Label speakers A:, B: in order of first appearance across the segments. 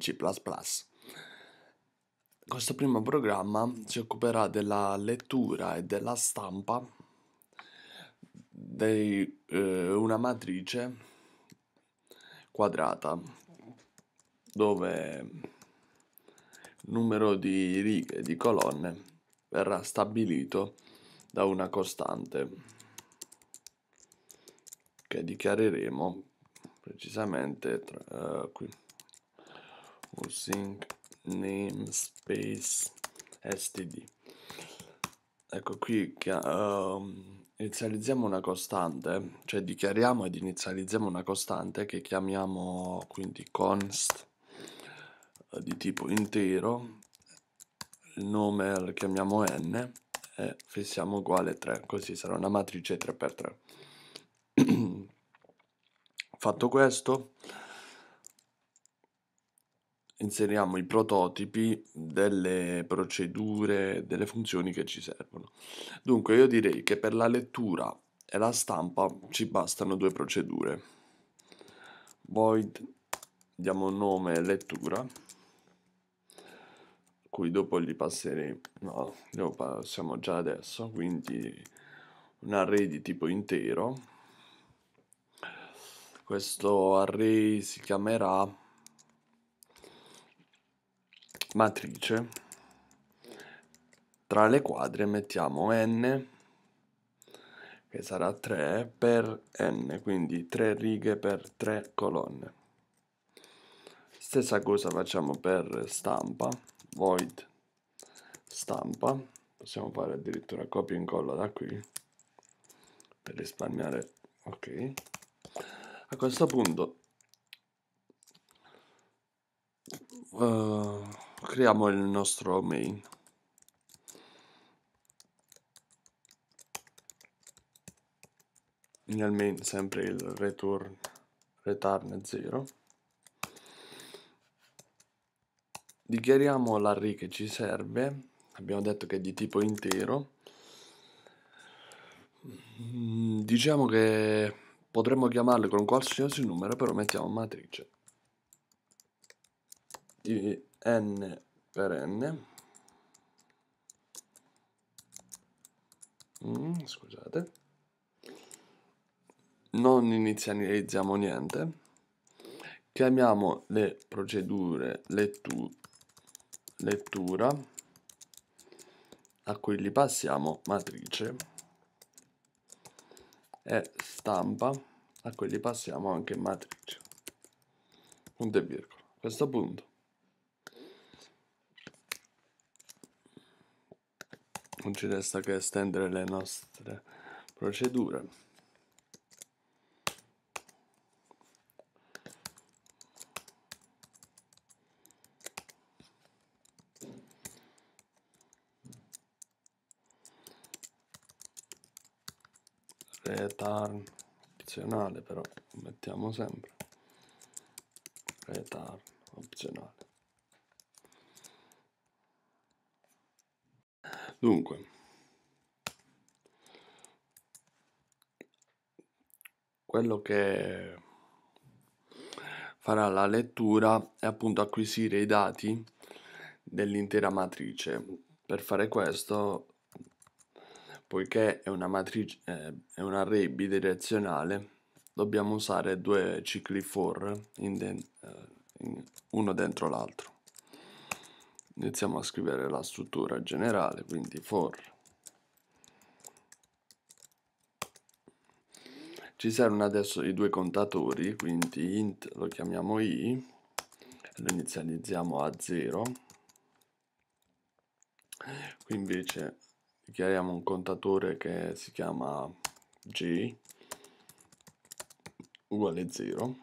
A: C++. Questo primo programma si occuperà della lettura e della stampa di eh, una matrice quadrata dove il numero di righe e di colonne verrà stabilito da una costante che dichiareremo precisamente tra, eh, qui using namespace std ecco qui um, inizializziamo una costante cioè dichiariamo ed inizializziamo una costante che chiamiamo quindi const eh, di tipo intero il nome lo chiamiamo n e fissiamo uguale 3 così sarà una matrice 3x3 fatto questo inseriamo i prototipi delle procedure, delle funzioni che ci servono. Dunque io direi che per la lettura e la stampa ci bastano due procedure. Void diamo nome lettura, cui dopo gli passeremo, no, lo passiamo già adesso, quindi un array di tipo intero. Questo array si chiamerà matrice tra le quadre mettiamo n che sarà 3 per n quindi 3 righe per 3 colonne stessa cosa facciamo per stampa void stampa possiamo fare addirittura copia e incolla da qui per risparmiare ok a questo punto uh, creiamo il nostro main. Nel main sempre il return, return 0. Dichiariamo l'array che ci serve, abbiamo detto che è di tipo intero. Mm, diciamo che potremmo chiamarlo con qualsiasi numero, però mettiamo matrice di n per n mm, scusate non inizializziamo niente chiamiamo le procedure lettu lettura a cui li passiamo matrice e stampa a cui li passiamo anche matrice punto e virgola a questo punto non ci resta che estendere le nostre procedure return opzionale però mettiamo sempre return opzionale Dunque, quello che farà la lettura è appunto acquisire i dati dell'intera matrice. Per fare questo, poiché è una matrice, eh, è un array bidirezionale, dobbiamo usare due cicli for in den eh, in uno dentro l'altro iniziamo a scrivere la struttura generale, quindi for. Ci servono adesso i due contatori, quindi int lo chiamiamo i, lo inizializziamo a 0. Qui invece dichiariamo un contatore che si chiama g uguale 0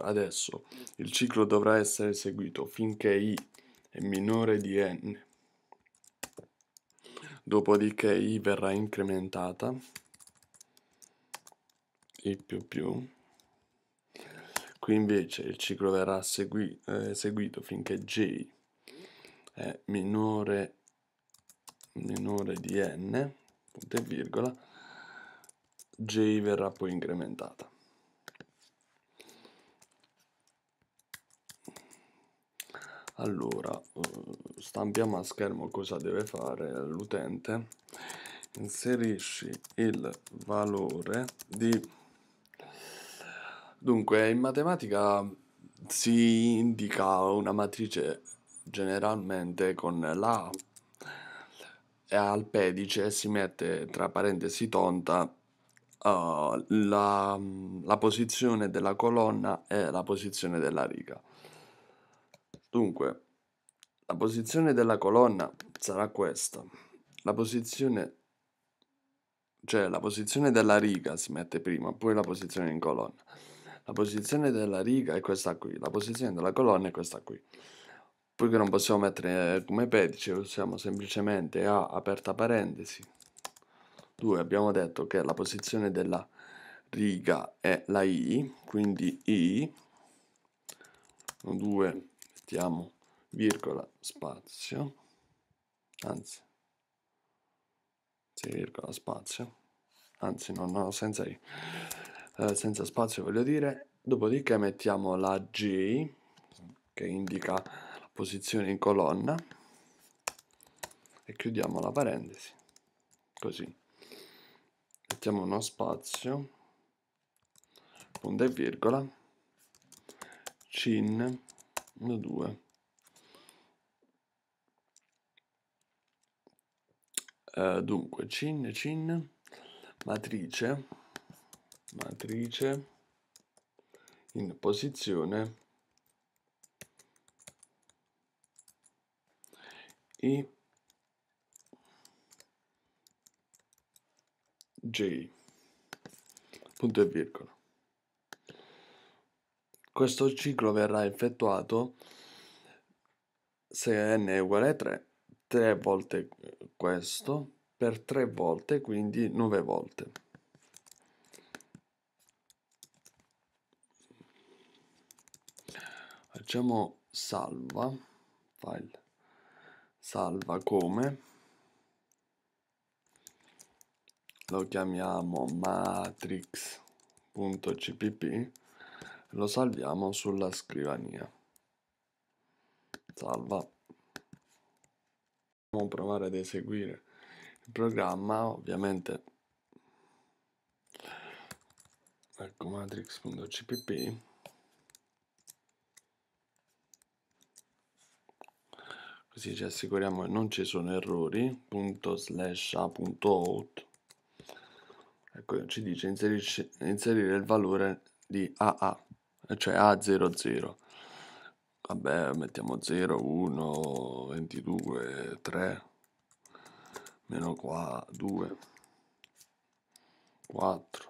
A: Adesso il ciclo dovrà essere eseguito finché i è minore di n. Dopodiché i verrà incrementata i più più. Qui invece il ciclo verrà segui, eh, eseguito finché j è minore, minore di n, punto e virgola, j verrà poi incrementata. Allora, eh, stampiamo a schermo cosa deve fare l'utente. Inserisci il valore di... Dunque, in matematica si indica una matrice generalmente con la e al pedice si mette tra parentesi tonta uh, la, la posizione della colonna e la posizione della riga. Dunque, la posizione della colonna sarà questa. La posizione, cioè la posizione della riga si mette prima, poi la posizione in colonna. La posizione della riga è questa qui, la posizione della colonna è questa qui. Poiché non possiamo mettere eh, come pedice, usiamo semplicemente A aperta parentesi. 2 abbiamo detto che la posizione della riga è la I, quindi I, 2 mettiamo virgola spazio, anzi, sì, virgola spazio, anzi no, no, senza i, eh, senza spazio voglio dire, dopodiché mettiamo la G che indica la posizione in colonna e chiudiamo la parentesi, così. Mettiamo uno spazio, punto e virgola, cin 1 2 uh, dunque cin cin matrice matrice in posizione i j punto e virgola questo ciclo verrà effettuato se n è uguale a 3, 3 volte questo, per 3 volte, quindi 9 volte. Facciamo salva, file, salva come, lo chiamiamo matrix.cpp lo salviamo sulla scrivania salva Possiamo provare ad eseguire il programma ovviamente ecco matrix.cpp così ci assicuriamo che non ci sono errori punto slash a punto out ecco ci dice inserisce, inserire il valore di AA cioè A00. Vabbè, mettiamo 0, 1, 22, 3, meno qua 2, 4.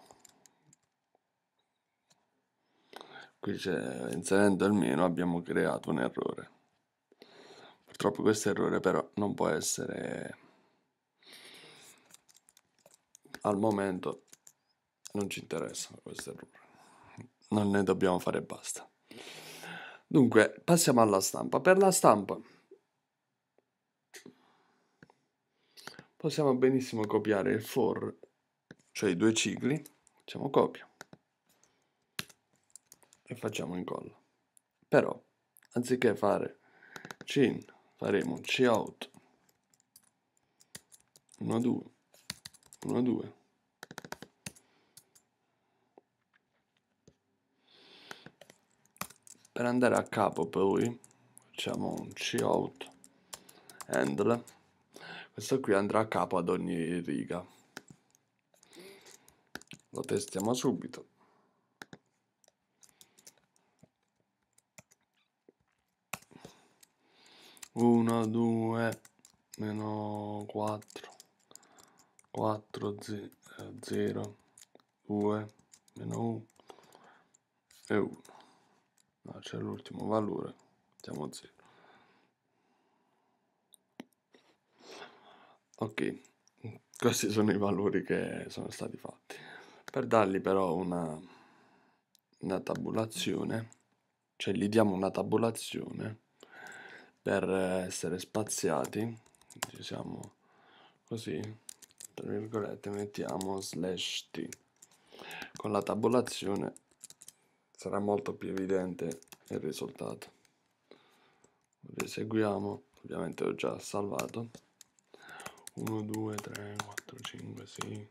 A: Qui c'è, inserendo il meno abbiamo creato un errore. Purtroppo questo errore però non può essere al momento non ci interessa questo errore non ne dobbiamo fare basta. Dunque, passiamo alla stampa. Per la stampa possiamo benissimo copiare il for, cioè i due cicli, facciamo copia e facciamo incolla. Però, anziché fare cin, faremo cout 1, 2, 1, 2, per andare a capo poi facciamo un cout handle questo qui andrà a capo ad ogni riga lo testiamo subito uno due meno 4 4 0 2 meno 1 e 1 ma c'è l'ultimo valore siamo a 0 ok questi sono i valori che sono stati fatti per dargli però una, una tabulazione cioè gli diamo una tabulazione per essere spaziati ci siamo così tra virgolette mettiamo slash t con la tabulazione sarà molto più evidente il risultato eseguiamo ovviamente ho già salvato 1 2 3 4 5 6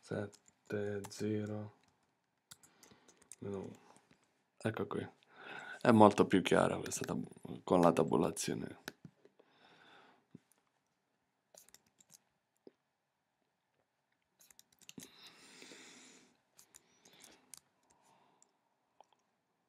A: 7 0 1 ecco qui è molto più chiaro questa con la tabulazione